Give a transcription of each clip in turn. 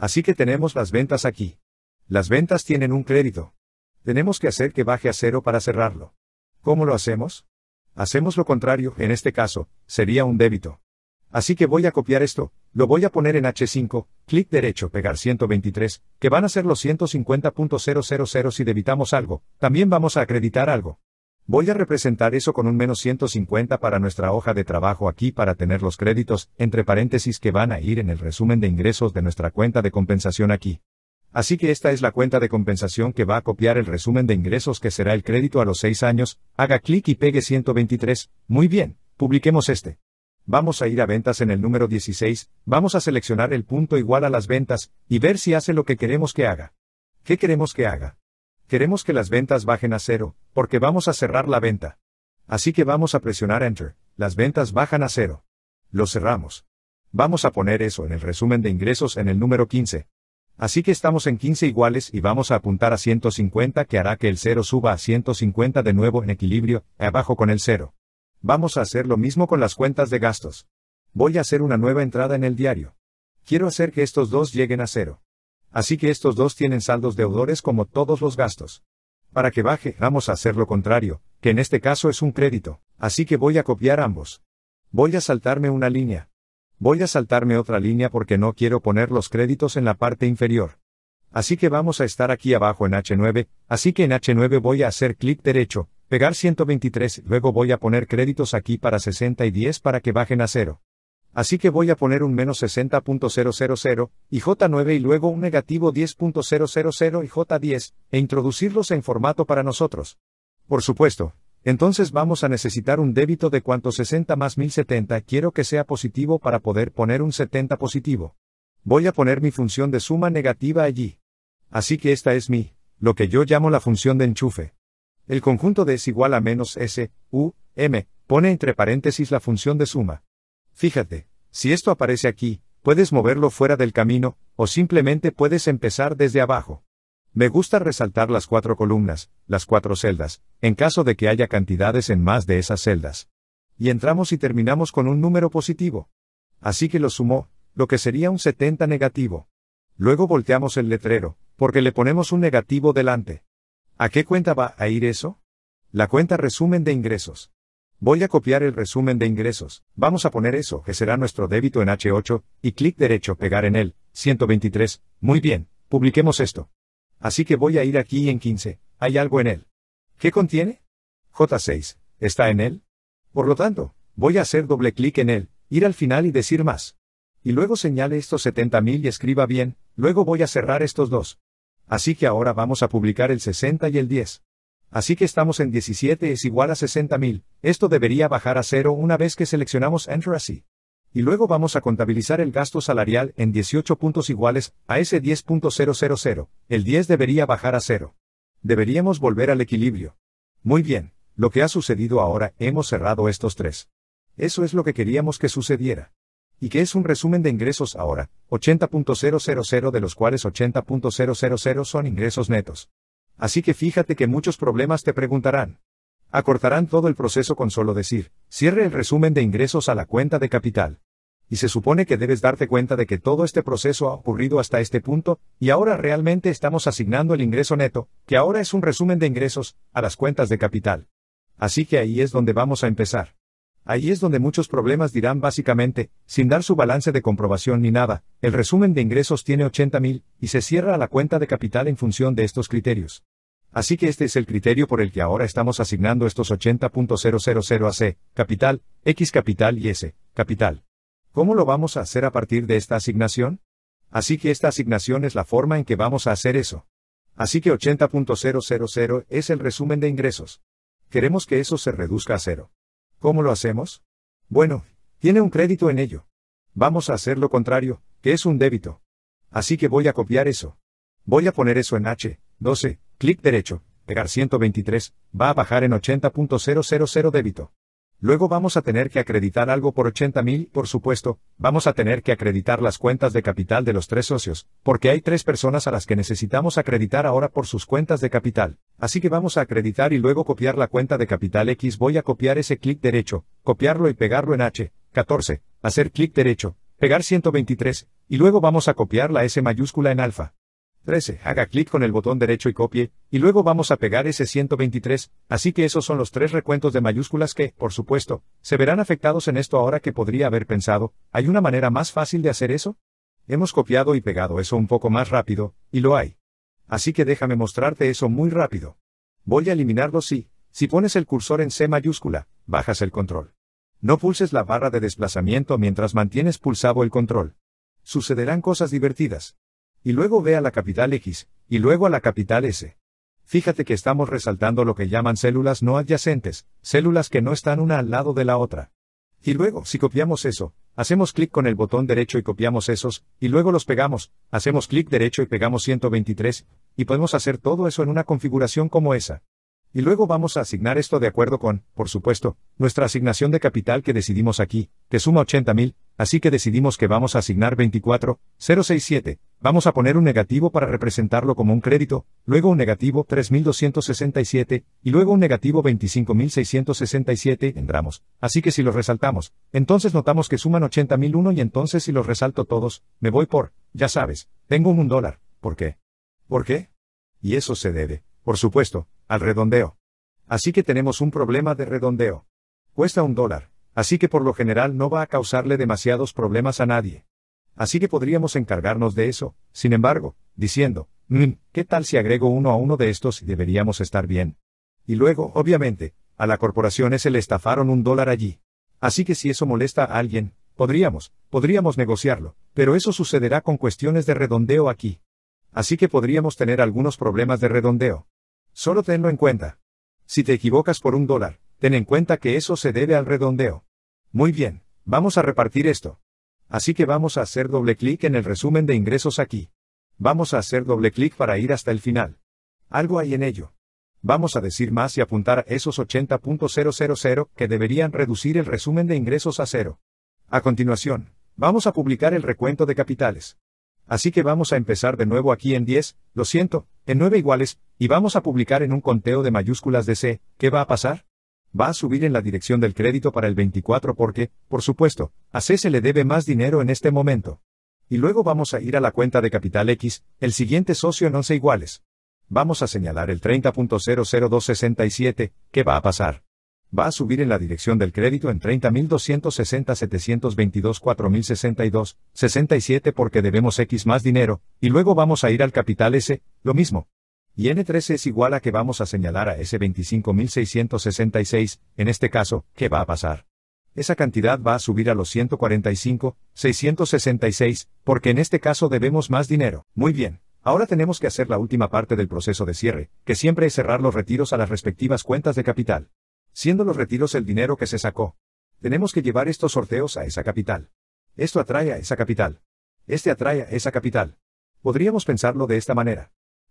Así que tenemos las ventas aquí. Las ventas tienen un crédito. Tenemos que hacer que baje a cero para cerrarlo. ¿Cómo lo hacemos? Hacemos lo contrario, en este caso, sería un débito. Así que voy a copiar esto, lo voy a poner en H5, clic derecho, pegar 123, que van a ser los 150.000 si debitamos algo, también vamos a acreditar algo. Voy a representar eso con un menos 150 para nuestra hoja de trabajo aquí para tener los créditos, entre paréntesis que van a ir en el resumen de ingresos de nuestra cuenta de compensación aquí. Así que esta es la cuenta de compensación que va a copiar el resumen de ingresos que será el crédito a los 6 años, haga clic y pegue 123, muy bien, publiquemos este. Vamos a ir a ventas en el número 16, vamos a seleccionar el punto igual a las ventas, y ver si hace lo que queremos que haga. ¿Qué queremos que haga? Queremos que las ventas bajen a cero, porque vamos a cerrar la venta. Así que vamos a presionar Enter, las ventas bajan a cero. Lo cerramos. Vamos a poner eso en el resumen de ingresos en el número 15. Así que estamos en 15 iguales y vamos a apuntar a 150 que hará que el cero suba a 150 de nuevo en equilibrio, abajo con el cero. Vamos a hacer lo mismo con las cuentas de gastos. Voy a hacer una nueva entrada en el diario. Quiero hacer que estos dos lleguen a cero. Así que estos dos tienen saldos deudores como todos los gastos. Para que baje, vamos a hacer lo contrario, que en este caso es un crédito, así que voy a copiar ambos. Voy a saltarme una línea. Voy a saltarme otra línea porque no quiero poner los créditos en la parte inferior. Así que vamos a estar aquí abajo en H9, así que en H9 voy a hacer clic derecho, pegar 123, luego voy a poner créditos aquí para 60 y 10 para que bajen a cero. Así que voy a poner un menos 60.000 y J9 y luego un negativo 10.000 y J10, e introducirlos en formato para nosotros. Por supuesto, entonces vamos a necesitar un débito de cuánto 60 más 1070 quiero que sea positivo para poder poner un 70 positivo. Voy a poner mi función de suma negativa allí. Así que esta es mi, lo que yo llamo la función de enchufe. El conjunto de es igual a menos S, U, M, pone entre paréntesis la función de suma. Fíjate, si esto aparece aquí, puedes moverlo fuera del camino, o simplemente puedes empezar desde abajo. Me gusta resaltar las cuatro columnas, las cuatro celdas, en caso de que haya cantidades en más de esas celdas. Y entramos y terminamos con un número positivo. Así que lo sumó, lo que sería un 70 negativo. Luego volteamos el letrero, porque le ponemos un negativo delante. ¿A qué cuenta va a ir eso? La cuenta resumen de ingresos. Voy a copiar el resumen de ingresos, vamos a poner eso, que será nuestro débito en H8, y clic derecho, pegar en él, 123, muy bien, publiquemos esto. Así que voy a ir aquí en 15, hay algo en él. ¿Qué contiene? J6, ¿está en él? Por lo tanto, voy a hacer doble clic en él, ir al final y decir más. Y luego señale estos 70.000 y escriba bien, luego voy a cerrar estos dos. Así que ahora vamos a publicar el 60 y el 10. Así que estamos en 17 es igual a 60.000, esto debería bajar a cero una vez que seleccionamos Enter así. Y luego vamos a contabilizar el gasto salarial en 18 puntos iguales a ese 10.000, el 10 debería bajar a cero. Deberíamos volver al equilibrio. Muy bien, lo que ha sucedido ahora, hemos cerrado estos tres. Eso es lo que queríamos que sucediera. Y que es un resumen de ingresos ahora, 80.000 de los cuales 80.000 son ingresos netos. Así que fíjate que muchos problemas te preguntarán. Acortarán todo el proceso con solo decir, cierre el resumen de ingresos a la cuenta de capital. Y se supone que debes darte cuenta de que todo este proceso ha ocurrido hasta este punto, y ahora realmente estamos asignando el ingreso neto, que ahora es un resumen de ingresos, a las cuentas de capital. Así que ahí es donde vamos a empezar. Ahí es donde muchos problemas dirán básicamente, sin dar su balance de comprobación ni nada, el resumen de ingresos tiene 80.000, y se cierra a la cuenta de capital en función de estos criterios. Así que este es el criterio por el que ahora estamos asignando estos 80.000 a C, capital, X capital y S, capital. ¿Cómo lo vamos a hacer a partir de esta asignación? Así que esta asignación es la forma en que vamos a hacer eso. Así que 80.000 es el resumen de ingresos. Queremos que eso se reduzca a cero. ¿Cómo lo hacemos? Bueno, tiene un crédito en ello. Vamos a hacer lo contrario, que es un débito. Así que voy a copiar eso. Voy a poner eso en H, 12, clic derecho, pegar 123, va a bajar en 80.000 débito. Luego vamos a tener que acreditar algo por 80.000. mil, por supuesto, vamos a tener que acreditar las cuentas de capital de los tres socios, porque hay tres personas a las que necesitamos acreditar ahora por sus cuentas de capital. Así que vamos a acreditar y luego copiar la cuenta de capital X. Voy a copiar ese clic derecho, copiarlo y pegarlo en H, 14, hacer clic derecho, pegar 123, y luego vamos a copiar la S mayúscula en alfa. 13. Haga clic con el botón derecho y copie, y luego vamos a pegar ese 123, así que esos son los tres recuentos de mayúsculas que, por supuesto, se verán afectados en esto ahora que podría haber pensado, ¿hay una manera más fácil de hacer eso? Hemos copiado y pegado eso un poco más rápido, y lo hay. Así que déjame mostrarte eso muy rápido. Voy a eliminarlo si, si pones el cursor en C mayúscula, bajas el control. No pulses la barra de desplazamiento mientras mantienes pulsado el control. Sucederán cosas divertidas y luego ve a la capital X, y luego a la capital S. Fíjate que estamos resaltando lo que llaman células no adyacentes, células que no están una al lado de la otra. Y luego, si copiamos eso, hacemos clic con el botón derecho y copiamos esos, y luego los pegamos, hacemos clic derecho y pegamos 123, y podemos hacer todo eso en una configuración como esa. Y luego vamos a asignar esto de acuerdo con, por supuesto, nuestra asignación de capital que decidimos aquí, que suma 80.000, así que decidimos que vamos a asignar 24,067, Vamos a poner un negativo para representarlo como un crédito, luego un negativo 3267, y luego un negativo 25667 entramos Así que si los resaltamos, entonces notamos que suman 80001 y entonces si los resalto todos, me voy por, ya sabes, tengo un dólar. ¿Por qué? ¿Por qué? Y eso se debe, por supuesto, al redondeo. Así que tenemos un problema de redondeo. Cuesta un dólar, así que por lo general no va a causarle demasiados problemas a nadie. Así que podríamos encargarnos de eso, sin embargo, diciendo, mm, ¿qué tal si agrego uno a uno de estos y deberíamos estar bien? Y luego, obviamente, a la corporación se le estafaron un dólar allí. Así que si eso molesta a alguien, podríamos, podríamos negociarlo, pero eso sucederá con cuestiones de redondeo aquí. Así que podríamos tener algunos problemas de redondeo. Solo tenlo en cuenta. Si te equivocas por un dólar, ten en cuenta que eso se debe al redondeo. Muy bien, vamos a repartir esto. Así que vamos a hacer doble clic en el resumen de ingresos aquí. Vamos a hacer doble clic para ir hasta el final. Algo hay en ello. Vamos a decir más y apuntar a esos 80.000 que deberían reducir el resumen de ingresos a cero. A continuación, vamos a publicar el recuento de capitales. Así que vamos a empezar de nuevo aquí en 10, lo siento, en 9 iguales, y vamos a publicar en un conteo de mayúsculas de C, ¿qué va a pasar? va a subir en la dirección del crédito para el 24 porque, por supuesto, a C se le debe más dinero en este momento. Y luego vamos a ir a la cuenta de capital X, el siguiente socio en 11 iguales. Vamos a señalar el 30.00267, ¿qué va a pasar? Va a subir en la dirección del crédito en 30.260.722.4062.67 porque debemos X más dinero, y luego vamos a ir al capital S, lo mismo y N13 es igual a que vamos a señalar a ese 25.666, en este caso, ¿qué va a pasar? Esa cantidad va a subir a los 145,666, porque en este caso debemos más dinero. Muy bien, ahora tenemos que hacer la última parte del proceso de cierre, que siempre es cerrar los retiros a las respectivas cuentas de capital. Siendo los retiros el dinero que se sacó. Tenemos que llevar estos sorteos a esa capital. Esto atrae a esa capital. Este atrae a esa capital. Podríamos pensarlo de esta manera.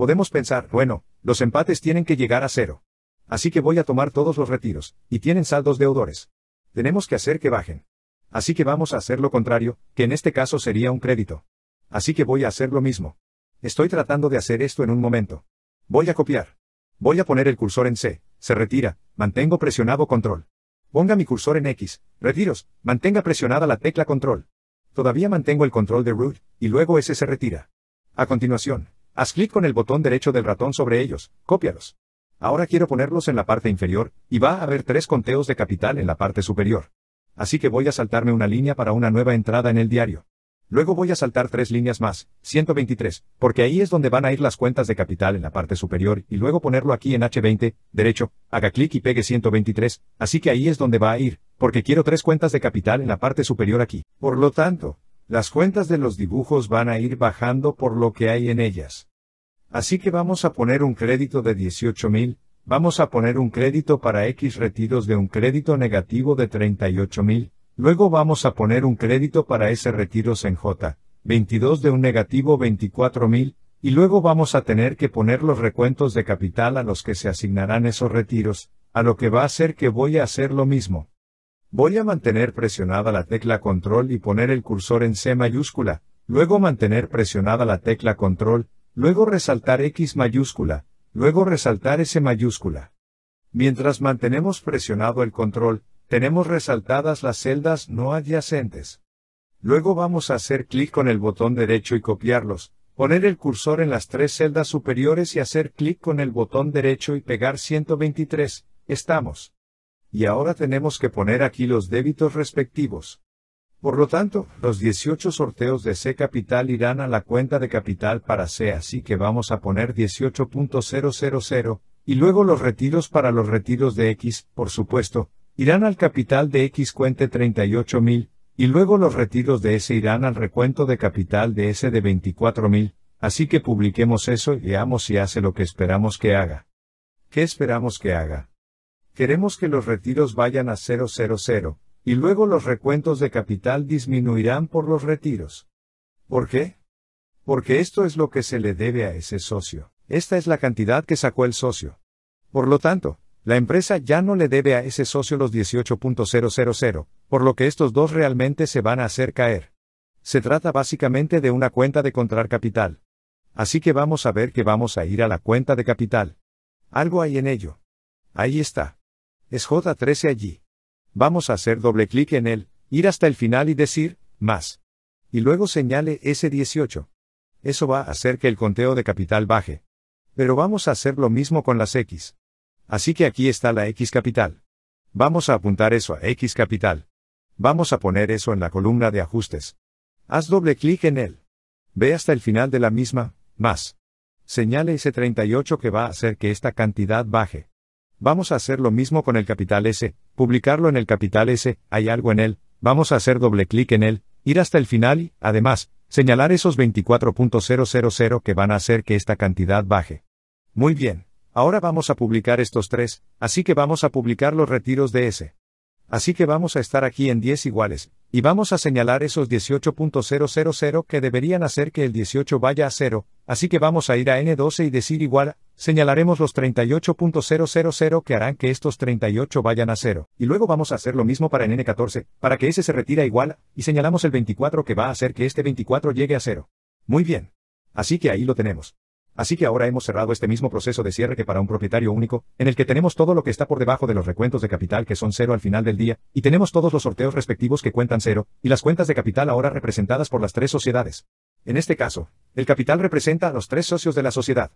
Podemos pensar, bueno, los empates tienen que llegar a cero. Así que voy a tomar todos los retiros, y tienen saldos deudores. Tenemos que hacer que bajen. Así que vamos a hacer lo contrario, que en este caso sería un crédito. Así que voy a hacer lo mismo. Estoy tratando de hacer esto en un momento. Voy a copiar. Voy a poner el cursor en C, se retira, mantengo presionado control. Ponga mi cursor en X, retiros, mantenga presionada la tecla control. Todavía mantengo el control de root, y luego ese se retira. A continuación, Haz clic con el botón derecho del ratón sobre ellos, cópialos. Ahora quiero ponerlos en la parte inferior, y va a haber tres conteos de capital en la parte superior. Así que voy a saltarme una línea para una nueva entrada en el diario. Luego voy a saltar tres líneas más, 123, porque ahí es donde van a ir las cuentas de capital en la parte superior y luego ponerlo aquí en H20, derecho, haga clic y pegue 123, así que ahí es donde va a ir, porque quiero tres cuentas de capital en la parte superior aquí. Por lo tanto, las cuentas de los dibujos van a ir bajando por lo que hay en ellas. Así que vamos a poner un crédito de 18.000, vamos a poner un crédito para X retiros de un crédito negativo de 38.000, luego vamos a poner un crédito para S retiros en J, 22 de un negativo 24.000, y luego vamos a tener que poner los recuentos de capital a los que se asignarán esos retiros, a lo que va a ser que voy a hacer lo mismo. Voy a mantener presionada la tecla control y poner el cursor en C mayúscula, luego mantener presionada la tecla control, luego resaltar X mayúscula, luego resaltar S mayúscula. Mientras mantenemos presionado el control, tenemos resaltadas las celdas no adyacentes. Luego vamos a hacer clic con el botón derecho y copiarlos, poner el cursor en las tres celdas superiores y hacer clic con el botón derecho y pegar 123, estamos y ahora tenemos que poner aquí los débitos respectivos. Por lo tanto, los 18 sorteos de C Capital irán a la cuenta de capital para C, así que vamos a poner 18.000, y luego los retiros para los retiros de X, por supuesto, irán al capital de X cuente 38.000, y luego los retiros de S irán al recuento de capital de S de 24.000, así que publiquemos eso y veamos si hace lo que esperamos que haga. ¿Qué esperamos que haga? queremos que los retiros vayan a 000, y luego los recuentos de capital disminuirán por los retiros. ¿Por qué? Porque esto es lo que se le debe a ese socio. Esta es la cantidad que sacó el socio. Por lo tanto, la empresa ya no le debe a ese socio los 18.000, por lo que estos dos realmente se van a hacer caer. Se trata básicamente de una cuenta de contrar capital. Así que vamos a ver que vamos a ir a la cuenta de capital. Algo hay en ello. Ahí está es J13 allí. Vamos a hacer doble clic en él, ir hasta el final y decir, más. Y luego señale S18. Eso va a hacer que el conteo de capital baje. Pero vamos a hacer lo mismo con las X. Así que aquí está la X capital. Vamos a apuntar eso a X capital. Vamos a poner eso en la columna de ajustes. Haz doble clic en él. Ve hasta el final de la misma, más. Señale S38 que va a hacer que esta cantidad baje. Vamos a hacer lo mismo con el capital S, publicarlo en el capital S, hay algo en él, vamos a hacer doble clic en él, ir hasta el final y, además, señalar esos 24.000 que van a hacer que esta cantidad baje. Muy bien, ahora vamos a publicar estos tres, así que vamos a publicar los retiros de S. Así que vamos a estar aquí en 10 iguales, y vamos a señalar esos 18.000 que deberían hacer que el 18 vaya a 0, así que vamos a ir a N12 y decir igual, señalaremos los 38.000 que harán que estos 38 vayan a 0, y luego vamos a hacer lo mismo para N14, para que ese se retira igual, y señalamos el 24 que va a hacer que este 24 llegue a 0. Muy bien. Así que ahí lo tenemos. Así que ahora hemos cerrado este mismo proceso de cierre que para un propietario único, en el que tenemos todo lo que está por debajo de los recuentos de capital que son cero al final del día, y tenemos todos los sorteos respectivos que cuentan cero, y las cuentas de capital ahora representadas por las tres sociedades. En este caso, el capital representa a los tres socios de la sociedad.